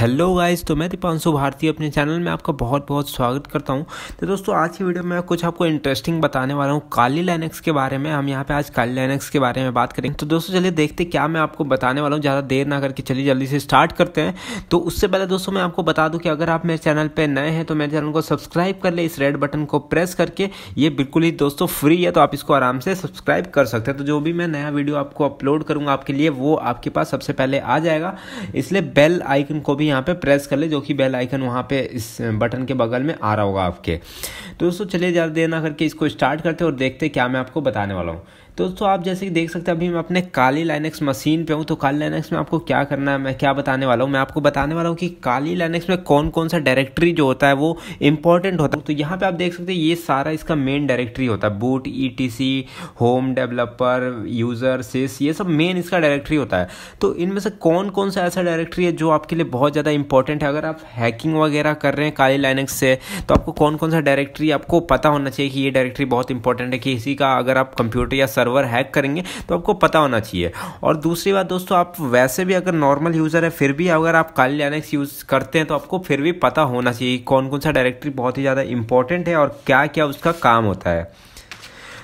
hello guys तो मैं दीपांशु भारती अपने चैनल में आपका बहुत बहुत स्वागत करता हूं तो दोस्तों आज की वीडियो में कुछ आपको इंटरेस्टिंग बताने वाला हूं काली लाइनक्स के बारे में हम यहां पे आज काली लाइनक्स के बारे में बात करेंगे तो दोस्तों चलिए देखते क्या मैं आपको बताने वाला हूँ ज़्यादा देर ना करके चलिए जल्दी से स्टार्ट करते हैं तो उससे पहले दोस्तों मैं आपको बता दूँ कि अगर आप मेरे चैनल पर नए हैं तो मेरे चैनल को सब्सक्राइब कर ले इस रेड बटन को प्रेस करके ये बिल्कुल ही दोस्तों फ्री है तो आप इसको आराम से सब्सक्राइब कर सकते हैं तो जो भी मैं नया वीडियो आपको अपलोड करूँगा आपके लिए वो आपके पास सबसे पहले आ जाएगा इसलिए बेल आइकन को भी यहाँ पे प्रेस कर ले जो कि बेल आइकन वहाँ पे इस बटन के बगल में आ रहा होगा आपके तो दोस्तों चलिए ज़्यादा देर ना करके इसको स्टार्ट करते और देखते क्या मैं आपको बताने वाला हूँ तो दोस्तों आप जैसे कि देख सकते हैं अभी मैं अपने काली लाइनेक्स मशीन पे हूँ तो काली लाइनेक्स में आपको क्या करना है मैं क्या बताने वाला हूँ मैं आपको बताने वाला हूँ कि काली लाइनेक्स में कौन कौन सा डायरेक्टरी जो होता है वो इंपॉर्टेंट होता है तो यहाँ पे आप देख सकते हैं ये सारा इसका मेन डायरेक्टरी होता है boot E home developer user sys ये सब मेन इसका डायरेक्टरी होता है तो इनमें से कौन कौन सा ऐसा डायरेक्टरी है जो आपके लिए बहुत ज़्यादा इंपॉर्टेंट है अगर आप हैकिंग वगैरह कर रहे हैं काली लाइनेक्स से तो आपको कौन कौन सा डायरेक्टरी आपको पता होना चाहिए कि ये डायरेक्टरी बहुत इंपॉर्टेंट है कि इसी का अगर आप कंप्यूटर या सर्वर हैक करेंगे तो आपको पता होना चाहिए और दूसरी बात दोस्तों आप वैसे भी अगर नॉर्मल यूज़र है फिर भी अगर आप काली लिनक्स यूज़ करते हैं तो आपको फिर भी पता होना चाहिए कौन कौन सा डायरेक्टरी बहुत ही ज़्यादा इंपॉर्टेंट है और क्या क्या उसका काम होता है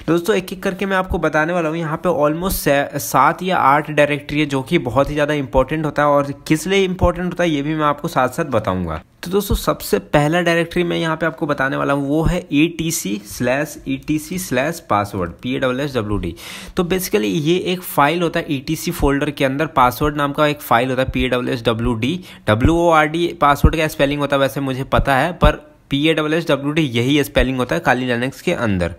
दोस्तों एक एक करके मैं आपको बताने वाला हूँ यहाँ पे ऑलमोस्ट सात या आठ डायरेक्टरी है जो कि बहुत ही ज़्यादा इंपॉर्टेंट होता है और किस लिए इंपॉर्टेंट होता है ये भी मैं आपको साथ साथ बताऊँगा तो दोस्तों सबसे पहला डायरेक्टरी मैं यहाँ पे आपको बताने वाला हूँ वो है E T C slash E T C slash password P A W S W D तो बेसिकली ये एक फाइल होता है ई टी सी फोल्डर के अंदर पासवर्ड नाम का एक फाइल होता है P A W S W D W O R D password का स्पेलिंग होता है वैसे मुझे पता है पर P A W S W D यही स्पेलिंग होता है काली लिनक्स के अंदर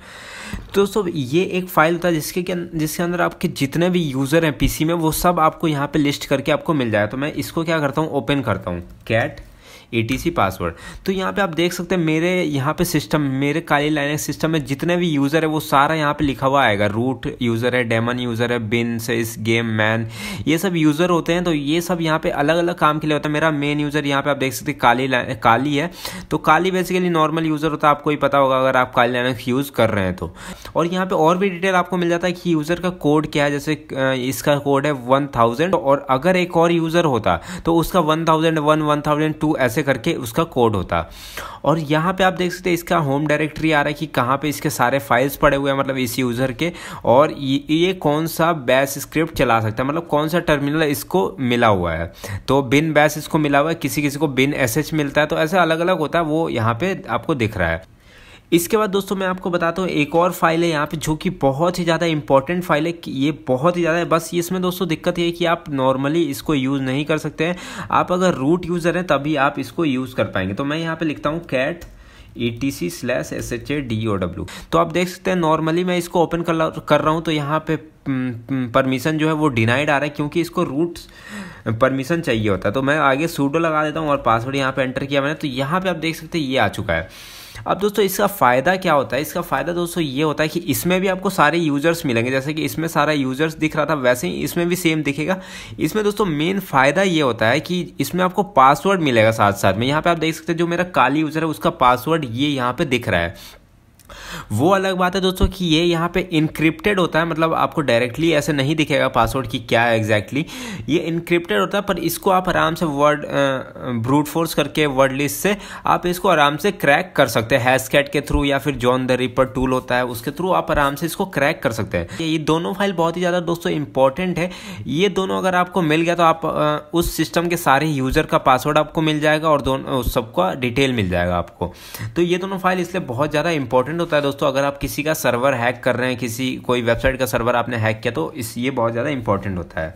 तो सब ये एक फाइल था जिसके अं-, जिसके अंदर आपके जितने भी यूज़र हैं पीसी में वो सब आपको यहाँ पे लिस्ट करके आपको मिल जाए तो मैं इसको क्या करता हूँ ओपन करता हूँ कैट ए पासवर्ड तो यहाँ पे आप देख सकते हैं मेरे यहाँ पे सिस्टम मेरे काली लाइन सिस्टम में जितने भी यूज़र है वो सारा यहाँ पे लिखा हुआ आएगा रूट यूज़र है डेमन यूज़र है बिन से इस गेम मैन ये सब यूज़र होते हैं तो ये सब यहाँ पे अलग अलग काम के लिए होता है मेरा मेन यूज़र यहाँ पे आप देख सकते हैं काली काली है तो काली बेसिकली नॉर्मल यूज़र होता है आपको ही पता होगा अगर आप काली लाइनेक्स यूज़ कर रहे हैं तो और यहाँ पर और भी डिटेल आपको मिल जाता है कि यूज़र का कोड क्या है जैसे इसका कोड है वन और अगर एक और यूज़र होता तो उसका one thousand one one thousand two ऐसे ऐसे करके उसका कोड होता और यहाँ पे आप देख सकते हैं इसका होम डायरेक्टरी आ रहा है कि कहाँ पे इसके सारे फाइल्स पड़े हुए हैं मतलब इस यूज़र के और ये कौन सा बैस स्क्रिप्ट चला सकता है मतलब कौन सा टर्मिनल इसको मिला हुआ है तो बिन बैस इसको मिला हुआ है किसी किसी को बिन एस मिलता है तो ऐसे अलग अलग होता है वो यहाँ पर आपको दिख रहा है इसके बाद दोस्तों मैं आपको बताता हूँ एक और फाइल है यहाँ पे जो कि बहुत ही ज़्यादा इंपॉर्टेंट फाइल है ये बहुत ही ज़्यादा है बस इसमें दोस्तों दिक्कत ये है कि आप नॉर्मली इसको यूज़ नहीं कर सकते हैं आप अगर रूट यूज़र हैं तभी आप इसको यूज़ कर पाएंगे तो मैं यहाँ पर लिखता हूँ cat E T C slash S H A D O W तो आप देख सकते हैं नॉर्मली मैं इसको ओपन कर कर रहा हूँ तो यहाँ पे परमिशन हम्म, हम्म, जो है वो डिनाइड आ रहा है क्योंकि इसको रूट परमिशन चाहिए होता है तो मैं आगे सूडो लगा देता हूँ और पासवर्ड यहाँ पे एंटर किया मैंने तो यहाँ पे आप देख सकते हैं ये आ चुका है अब दोस्तों इसका फ़ायदा क्या होता है इसका फ़ायदा दोस्तों ये होता है कि इसमें भी आपको सारे यूज़र्स मिलेंगे जैसे कि इसमें सारा यूज़र्स दिख रहा था वैसे ही इसमें भी सेम दिखेगा इसमें दोस्तों मेन फ़ायदा ये होता है कि इसमें आपको पासवर्ड मिलेगा साथ साथ में यहाँ पर आप देख सकते हैं जो मेरा काली यूज़र है उसका पासवर्ड ये यहाँ पर दिख रहा है वो अलग बात है दोस्तों कि ये यहाँ पे इनक्रिप्टेड होता है मतलब आपको डायरेक्टली ऐसे नहीं दिखेगा पासवर्ड की क्या है एग्जैक्टली ये इनक्रिप्टेड होता है पर इसको आप आराम से वर्ड ब्रूट फोर्स करके वर्ड लिस्ट से आप इसको आराम से क्रैक कर सकते हैं हैशकैट के थ्रू या फिर जॉन द रिपर टूल होता है उसके थ्रू आप आराम से इसको क्रैक कर सकते हैं ये दोनों फाइल बहुत ही ज़्यादा दोस्तों इंपॉर्टेंट है ये दोनों अगर आपको मिल गया तो आप उस सिस्टम के सारे यूज़र का पासवर्ड आपको मिल जाएगा और दोनों सबका डिटेल मिल जाएगा आपको तो ये दोनों फाइल इसलिए बहुत ज़्यादा इंपॉर्टेंट होता है है दोस्तों अगर आप किसी का सर्वर हैक कर रहे हैं किसी कोई वेबसाइट का सर्वर आपने हैक किया तो इस ये बहुत ज़्यादा इंपॉर्टेंट होता है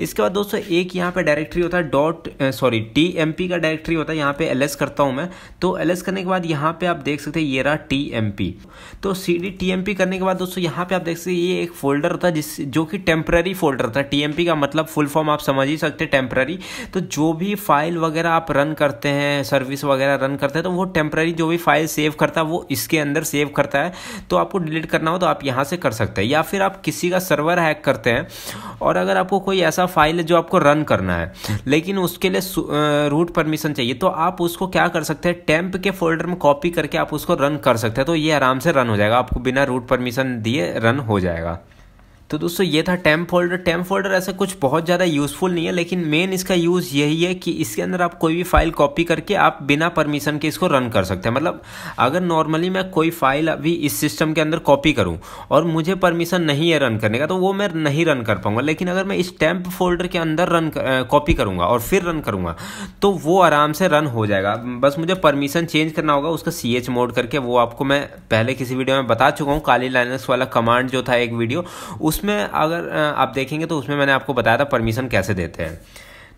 इसके बाद दोस्तों एक यहाँ पे डायरेक्टरी होता है dot sorry T M P का डायरेक्टरी होता है यहाँ पे एल एस करता हूँ मैं तो एल एस करने के बाद यहाँ पे आप देख सकते हैं ये रहा टी एम पी तो C D T M P करने के बाद दोस्तों यहाँ पे आप देख सकते हैं ये एक फोल्डर होता है जिस जो कि टेम्प्रेरी फोल्डर था टी एम पी का मतलब फुल फॉर्म आप समझ ही सकते हैं टेम्प्रेरी तो जो भी फाइल वगैरह आप रन करते हैं सर्विस वगैरह रन करते हैं तो वो टेम्प्रेरी जो भी फाइल सेव करता है वो इसके अंदर सेव करता है तो आपको डिलीट करना हो तो आप यहाँ से कर सकते हैं या फिर आप किसी का सर्वर हैक करते हैं और अगर आपको कोई ऐसा ऐसा फाइल है जो आपको रन करना है लेकिन उसके लिए रूट परमिशन चाहिए तो आप उसको क्या कर सकते हैं टेम्प के फोल्डर में कॉपी करके आप उसको रन कर सकते हैं तो ये आराम से रन हो जाएगा आपको बिना रूट परमिशन दिए रन हो जाएगा तो दोस्तों ये था टैम्प फोल्डर टैम्प फोल्डर ऐसा कुछ बहुत ज़्यादा यूज़फुल नहीं है लेकिन मेन इसका यूज़ यही है कि इसके अंदर आप कोई भी फाइल कॉपी करके आप बिना परमिशन के इसको रन कर सकते हैं मतलब अगर नॉर्मली मैं कोई फाइल अभी इस सिस्टम के अंदर कॉपी करूँ और मुझे परमिशन नहीं है रन करने का तो वो मैं नहीं रन कर पाऊँगा लेकिन अगर मैं इस टैम्प फोल्डर के अंदर रन कॉपी करूँगा और फिर रन करूँगा तो वो आराम से रन हो जाएगा बस मुझे परमिशन चेंज करना होगा उसका सी एच मोड करके वो आपको मैं पहले किसी वीडियो में बता चुका हूँ काली लाइनस वाला कमांड जो था एक वीडियो उस उसमें अगर आप देखेंगे तो उसमें मैंने आपको बताया था परमिशन कैसे देते हैं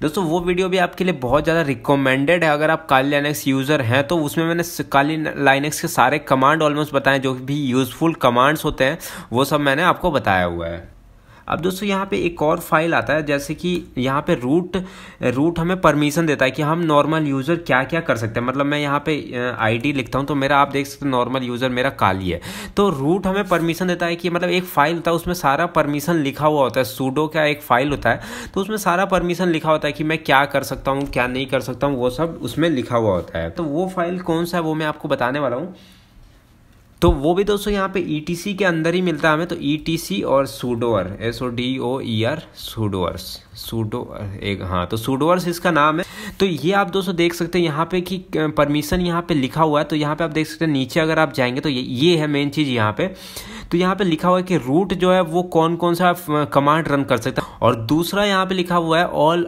दोस्तों वो वीडियो भी आपके लिए बहुत ज़्यादा रिकमेंडेड है अगर आप काली लाइनेक्स यूज़र हैं तो उसमें मैंने काली लाइनेक्स के सारे कमांड ऑलमोस्ट बताए जो भी यूज़फुल कमांड्स होते हैं वो सब मैंने आपको बताया हुआ है अब दोस्तों यहाँ पे एक और फाइल आता है जैसे कि यहाँ पे रूट रूट हमें परमिशन देता है कि हम नॉर्मल यूज़र क्या क्या कर सकते हैं मतलब मैं यहाँ पे आईडी लिखता हूँ तो मेरा आप देख सकते हो नॉर्मल यूज़र मेरा काली है तो रूट हमें परमिशन देता है कि मतलब एक फ़ाइल होता है उसमें सारा परमिशन लिखा हुआ होता है सूडो का एक फ़ाइल होता है तो उसमें सारा परमिशन लिखा होता है कि मैं क्या कर सकता हूँ क्या नहीं कर सकता हूँ वो सब उसमें लिखा हुआ होता है तो वो फाइल कौन सा है वो मैं आपको बताने वाला हूँ तो वो भी दोस्तों यहाँ पे ई e के अंदर ही मिलता है हमें तो ई e और sudoer S O D O E R sudoers sudo एक हाँ तो सूडोअर्स इसका नाम है तो ये आप दोस्तों देख सकते हैं यहाँ पे कि परमिशन यहाँ पे लिखा हुआ है तो यहाँ पे आप देख सकते हैं नीचे अगर आप जाएंगे तो ये ये है मेन चीज़ यहाँ पे तो यहाँ पे लिखा हुआ है कि रूट जो है वो कौन कौन सा कमांड रन कर सकता है और दूसरा यहाँ पे लिखा हुआ है all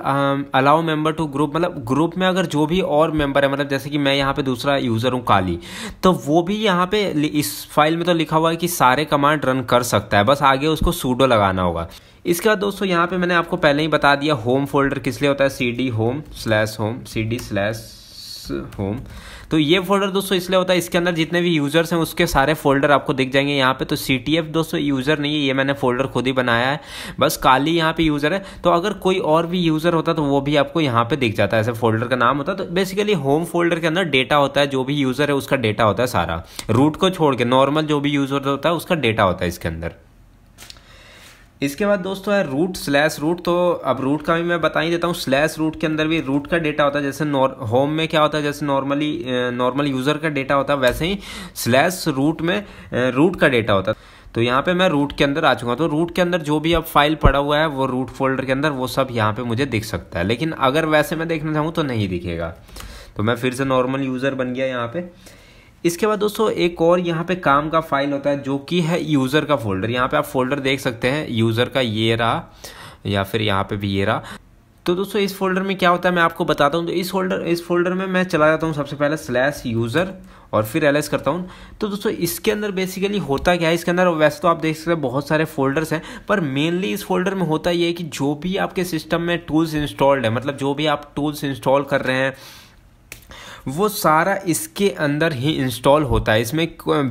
allow member to group मतलब ग्रुप में अगर जो भी और मेंबर है मतलब जैसे कि मैं यहाँ पे दूसरा यूज़र हूँ काली तो वो भी यहाँ पे इस फाइल में तो लिखा हुआ है कि सारे कमांड रन कर सकता है बस आगे उसको सूडो लगाना होगा इसके बाद दोस्तों यहाँ पे मैंने आपको पहले ही बता दिया होम फोल्डर किस लिए होता है C D home slash home C D slash home तो ये फोल्डर दोस्तों इसलिए होता है इसके अंदर जितने भी यूज़र्स हैं उसके सारे फोल्डर आपको दिख जाएंगे यहाँ पे तो सी टी एफ दोस्तों यूज़र नहीं है ये मैंने फोल्डर खुद ही बनाया है बस काली यहाँ पे यूज़र है तो अगर कोई और भी यूज़र होता तो वो भी आपको यहाँ पे दिख जाता है ऐसे फोल्डर का नाम होता है तो बेसिकली होम फोल्डर के अंदर डेटा होता है जो भी यूज़र है उसका डेटा होता है सारा रूट को छोड़ के नॉर्मल जो भी यूज़र होता है उसका डेटा होता है इसके अंदर इसके बाद दोस्तों है रूट स्लैश रूट तो अब रूट का भी मैं बता ही देता हूँ स्लैश रूट के अंदर भी रूट का डेटा होता है जैसे होम में क्या होता है जैसे नॉर्मली नॉर्मल यूज़र का डेटा होता है वैसे ही स्लैश रूट में रूट का डेटा होता है तो यहाँ पे मैं रूट के अंदर आ चुका तो रूट के अंदर जो भी अब फाइल पड़ा हुआ है वो रूट फोल्डर के अंदर वो सब यहाँ पे मुझे दिख सकता है लेकिन अगर वैसे मैं देखना चाहूँ तो नहीं दिखेगा तो मैं फिर से नॉर्मल यूज़र बन गया यहाँ पे इसके बाद दोस्तों एक और यहाँ पे काम का फाइल होता है जो कि है यूज़र का फोल्डर यहाँ पे आप फोल्डर देख सकते हैं यूज़र का ये रहा या फिर यहाँ पे भी ये रहा तो दोस्तों इस फोल्डर में क्या होता है मैं आपको बताता हूँ तो इस फोल्डर इस फोल्डर में मैं चला जाता हूँ सबसे पहले स्लैश यूज़र और फिर एल करता हूँ तो दोस्तों इसके अंदर बेसिकली होता क्या है इसके अंदर वैसे तो आप देख सकते हैं बहुत सारे फोल्डर्स हैं पर मेनली इस फोल्डर में होता ये है कि जो भी आपके सिस्टम में टूल्स इंस्टॉल्ड है मतलब जो भी आप टूल्स इंस्टॉल कर रहे हैं वो सारा इसके अंदर ही इंस्टॉल होता है इसमें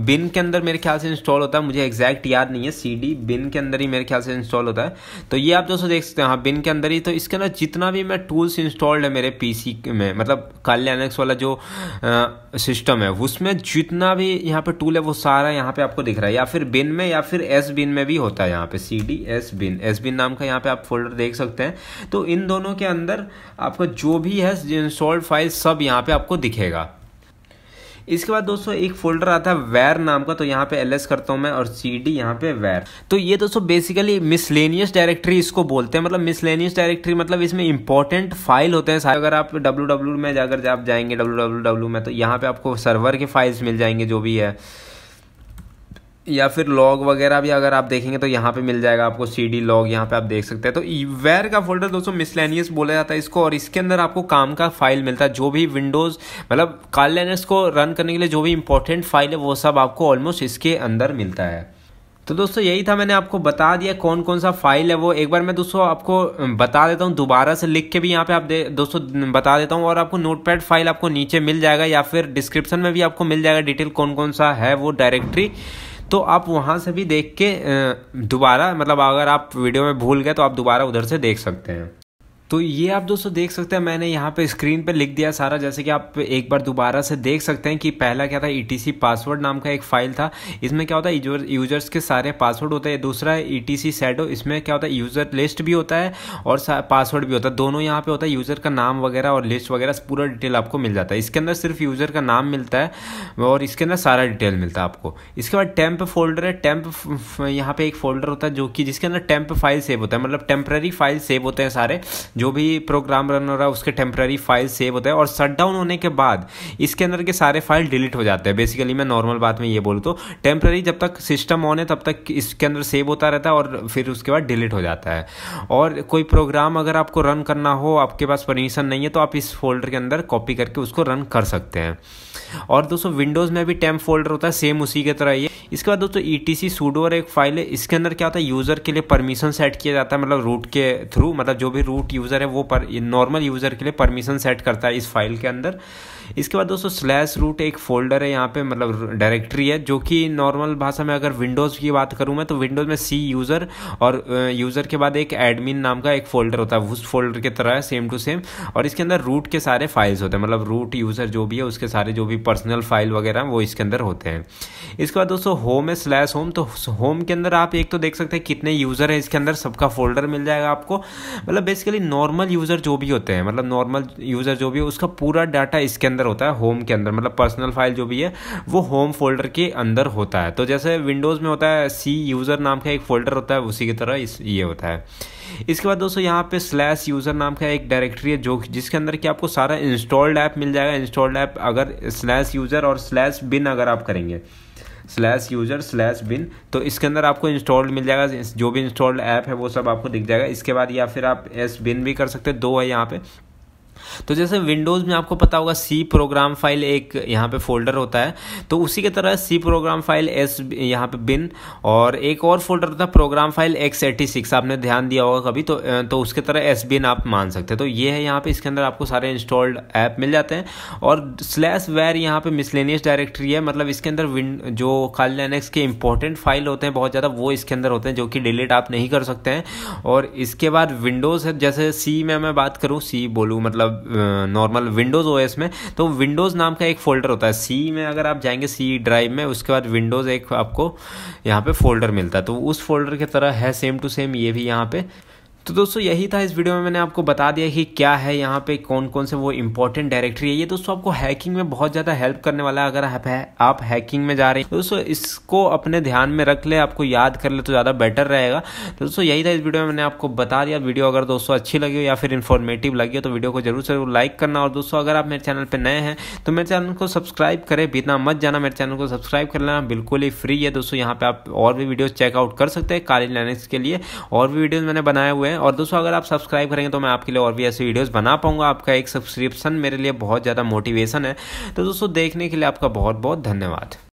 बिन के अंदर मेरे ख्याल से इंस्टॉल होता है मुझे एग्जैक्ट याद नहीं है सीडी बिन के अंदर ही मेरे ख्याल से इंस्टॉल होता है तो ये आप दोस्तों देख सकते हैं हाँ बिन के अंदर ही तो इसके अंदर जितना भी मैं टूल्स इंस्टॉल्ड है मेरे पी में मतलब काल्यानक्स वाला जो सिस्टम है उसमें जितना भी यहाँ पर टूल है वो सारा यहाँ पर आपको दिख रहा है या फिर बिन में या फिर एस बिन में भी होता है यहाँ पर C D S bin S bin नाम का यहाँ पर आप फोल्डर देख सकते हैं तो इन दोनों के अंदर आपका जो भी है इंस्टॉल्ड फाइल सब यहाँ पर आपको दिखेगा इसके बाद दोस्तों एक फोल्डर आता है वैर नाम का तो यहाँ पे एलएस करता हूँ मैं और सी डी यहाँ पे वैर तो ये दोस्तों बेसिकली मिसलेनियस डायरेक्टरी इसको बोलते हैं मतलब मिसलेनियस डायरेक्टरी मतलब इसमें इंपॉर्टेंट फाइल होते हैं अगर आप डब्ल्यू में जाकर जब जाएंगे डब्ल्यू में तो यहाँ पे आपको सर्वर के फाइल्स मिल जाएंगे जो भी है या फिर लॉग वगैरह भी अगर आप देखेंगे तो यहाँ पे मिल जाएगा आपको सी डी लॉग यहाँ पे आप देख सकते हैं तो वेयर का फोल्डर दोस्तों मिसलेनियस बोला जाता है इसको और इसके अंदर आपको काम का फाइल मिलता है जो भी विंडोज़ मतलब कार्ड को रन करने के लिए जो भी इंपॉर्टेंट फाइल है वो सब आपको ऑलमोस्ट इसके अंदर मिलता है तो दोस्तों यही था मैंने आपको बता दिया कौन कौन सा फाइल है वो एक बार मैं दोस्तों आपको बता देता हूँ दोबारा से लिख के भी यहाँ पे आप दे दोस्तों बता देता हूँ और आपको नोटपैड फाइल आपको नीचे मिल जाएगा या फिर डिस्क्रिप्शन में भी आपको मिल जाएगा डिटेल कौन कौन सा है वो डायरेक्टरी तो आप वहाँ से भी देख के दोबारा मतलब अगर आप वीडियो में भूल गए तो आप दोबारा उधर से देख सकते हैं तो ये आप दोस्तों देख सकते हैं मैंने यहाँ पे स्क्रीन पे लिख दिया सारा जैसे कि आप एक बार दोबारा से देख सकते हैं कि पहला क्या था ई e पासवर्ड नाम का एक फाइल था इसमें क्या होता है यूजर्स के सारे पासवर्ड होते हैं दूसरा है ई टी शैडो इसमें क्या होता है यूज़र लिस्ट भी होता है और पासवर्ड भी होता है दोनों यहाँ पे होता है यूज़र का नाम वगैरह और लिस्ट वगैरह पूरा डिटेल आपको मिल जाता है इसके अंदर सिर्फ यूज़र का नाम मिलता है और इसके अंदर सारा डिटेल मिलता है आपको इसके बाद टेम्प फोल्डर है टेम्प यहाँ पे एक फोल्डर होता है जो कि जिसके अंदर टेम्प फाइल सेव होता है मतलब टेम्प्रेरी फाइल सेव होते हैं सारे जो भी प्रोग्राम रन हो रहा है उसके टेम्प्रेरी फाइल सेव होता है और शट डाउन होने के बाद इसके अंदर के सारे फाइल डिलीट हो जाते हैं बेसिकली मैं नॉर्मल बात में ये बोलूँ तो टेम्प्रेरी जब तक सिस्टम ऑन है तब तक इसके अंदर सेव होता रहता है और फिर उसके बाद डिलीट हो जाता है और कोई प्रोग्राम अगर आपको रन करना हो आपके पास परमिशन नहीं है तो आप इस फोल्डर के अंदर कॉपी करके उसको रन कर सकते हैं और दोस्तों विंडोज़ में भी टेम्प फोल्डर होता है सेम उसी की तरह ये इसके बाद दोस्तों ई टी सी सूडोर एक फाइल है इसके अंदर क्या होता है यूज़र के लिए परमिशन सेट किया जाता है मतलब रूट के थ्रू मतलब जो भी रूट यूज़र है वो पर नॉर्मल यूज़र के लिए परमिशन सेट करता है इस फाइल के अंदर इसके बाद दोस्तों स्लैश रूट एक फोल्डर है यहाँ पे मतलब डायरेक्टरी है जो कि नॉर्मल भाषा में अगर विंडोज़ की बात करूँ मैं तो विंडोज़ में सी यूज़र और यूज़र के बाद एक एडमिन नाम का एक फोल्डर होता है उस फोल्डर की तरह है सेम टू सेम और इसके अंदर रूट के सारे फाइल्स होते हैं मतलब रूट यूज़र जो भी है उसके सारे जो भी पर्सनल फाइल वगैरह हैं वो इसके अंदर होते हैं इसके बाद दोस्तों होम है स्लैश होम तो होम के अंदर आप एक तो देख सकते हैं कितने यूज़र हैं इसके अंदर सबका फोल्डर मिल जाएगा आपको मतलब बेसिकली नॉर्मल यूज़र जो भी होते हैं मतलब नॉर्मल यूज़र जो भी है उसका पूरा डाटा इसके अंदर होता है होम के अंदर मतलब पर्सनल फाइल जो भी है वो होम फोल्डर के अंदर होता है तो जैसे विंडोज़ में होता है सी यूज़र नाम का एक फोल्डर होता है उसी की तरह इस ये होता है इसके बाद दोस्तों यहाँ पे स्लैश यूज़र नाम का एक डायरेक्टरी है जो जिसके अंदर कि आपको सारा इंस्टॉल्ड ऐप मिल जाएगा इंस्टॉल्ड ऐप अगर स्लैश यूज़र और स्लैश बिन अगर आप करेंगे स्लैश यूज़र स्लैश बिन तो इसके अंदर आपको इंस्टॉल्ड मिल जाएगा जो भी इंस्टॉल्ड ऐप है वो सब आपको दिख जाएगा इसके बाद या फिर आप एस बिन भी कर सकते हैं दो है यहाँ पे तो जैसे विंडोज़ में आपको पता होगा सी प्रोग्राम फाइल एक यहाँ पे फोल्डर होता है तो उसी की तरह सी प्रोग्राम फाइल एस यहाँ पे बिन और एक और फोल्डर होता है program file X eighty six आपने ध्यान दिया होगा कभी तो तो उसके तरह एस बिन आप मान सकते हैं तो ये है यहाँ पे इसके अंदर आपको सारे इंस्टॉल्ड ऐप मिल जाते हैं और स्लैश वेर यहाँ पर मिसलेनियस डायरेक्टरी है मतलब इसके अंदर विन जो खाली एक्स के इंपॉर्टेंट फाइल होते हैं बहुत ज़्यादा वो इसके अंदर होते हैं जो कि डिलीट आप नहीं कर सकते हैं और इसके बाद विंडोज़ है जैसे सी में मैं बात करूँ सी बोलूँ मतलब मतलब नॉर्मल विंडोज़ ओ में तो विंडोज़ नाम का एक फोल्डर होता है सी में अगर आप जाएंगे सी ड्राइव में उसके बाद विंडोज़ एक आपको यहाँ पे फोल्डर मिलता है तो उस फोल्डर की तरह है सेम टू सेम ये भी यहाँ पे तो दोस्तों यही था इस वीडियो में मैंने आपको बता दिया कि क्या है यहाँ पे कौन कौन से वो इम्पोर्टेंट डायरेक्टरी है ये दोस्तों आपको हैकिंग में बहुत ज़्यादा हेल्प करने वाला है अगर आप, है, आप हैकिंग में जा रहे हैं तो दोस्तों इसको अपने ध्यान में रख ले आपको याद कर ले तो ज़्यादा बेटर रहेगा तो दोस्तों यही था इस वीडियो में मैंने आपको बता दिया वीडियो अगर दोस्तों अच्छी लगी हो या फिर इन्फॉर्मेटिव लगी हो तो वीडियो को जरूर जरूर लाइक करना और दोस्तों अगर आप मेरे चैनल पर नए हैं तो मेरे चैनल को सब्सक्राइब करें बिना मत जाना मेरे चैनल को सब्सक्राइब कर लेना बिल्कुल ही फ्री है दोस्तों यहाँ पर आप और भी वीडियो चेकआउट कर सकते हैं काली लाइनेक्स के लिए और भी वीडियोज़ मैंने बनाए हुए हैं हैं और दोस्तों अगर आप सब्सक्राइब करेंगे तो मैं आपके लिए और भी ऐसी वीडियोस बना पाऊंगा आपका एक सब्सक्रिप्शन मेरे लिए बहुत ज़्यादा मोटिवेशन है तो दोस्तों देखने के लिए आपका बहुत बहुत धन्यवाद